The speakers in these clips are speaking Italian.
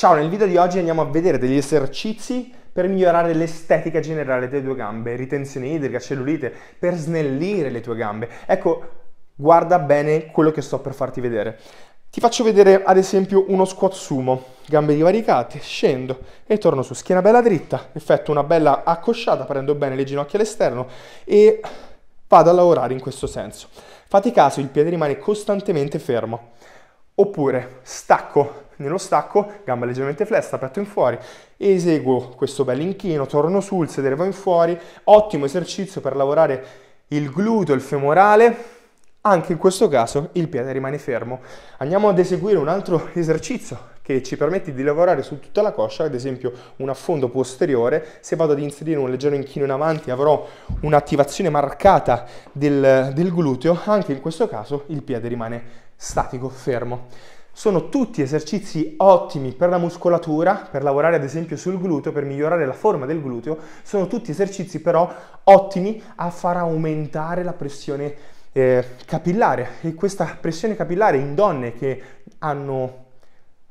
Ciao, nel video di oggi andiamo a vedere degli esercizi per migliorare l'estetica generale delle tue gambe, ritenzione idrica, cellulite, per snellire le tue gambe. Ecco, guarda bene quello che sto per farti vedere. Ti faccio vedere ad esempio uno squat sumo, gambe divaricate, scendo e torno su, schiena bella dritta, effetto una bella accosciata, prendo bene le ginocchia all'esterno e vado a lavorare in questo senso. Fate caso, il piede rimane costantemente fermo. Oppure stacco, nello stacco, gamba leggermente flessa, petto in fuori, eseguo questo bel inchino, torno sul sedere, va in fuori, ottimo esercizio per lavorare il gluteo, il femorale, anche in questo caso il piede rimane fermo. Andiamo ad eseguire un altro esercizio che ci permette di lavorare su tutta la coscia, ad esempio un affondo posteriore. Se vado ad inserire un leggero inchino in avanti avrò un'attivazione marcata del, del gluteo, anche in questo caso il piede rimane statico, fermo. Sono tutti esercizi ottimi per la muscolatura, per lavorare ad esempio sul gluteo, per migliorare la forma del gluteo, sono tutti esercizi però ottimi a far aumentare la pressione eh, capillare e questa pressione capillare in donne che hanno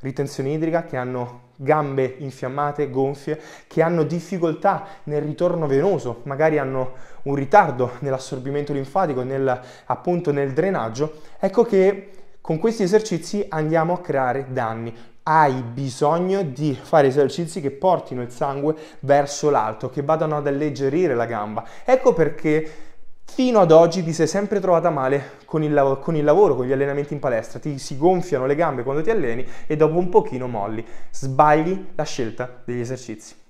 ritenzione idrica, che hanno gambe infiammate, gonfie, che hanno difficoltà nel ritorno venoso, magari hanno un ritardo nell'assorbimento linfatico, nel, appunto nel drenaggio, ecco che con questi esercizi andiamo a creare danni. Hai bisogno di fare esercizi che portino il sangue verso l'alto, che vadano ad alleggerire la gamba. Ecco perché fino ad oggi ti sei sempre trovata male con il, lav- con il, lavoro, con gli allenamenti in palestra, ti si gonfiano le gambe quando ti alleni e dopo un pochino molli. Sbagli la scelta degli esercizi.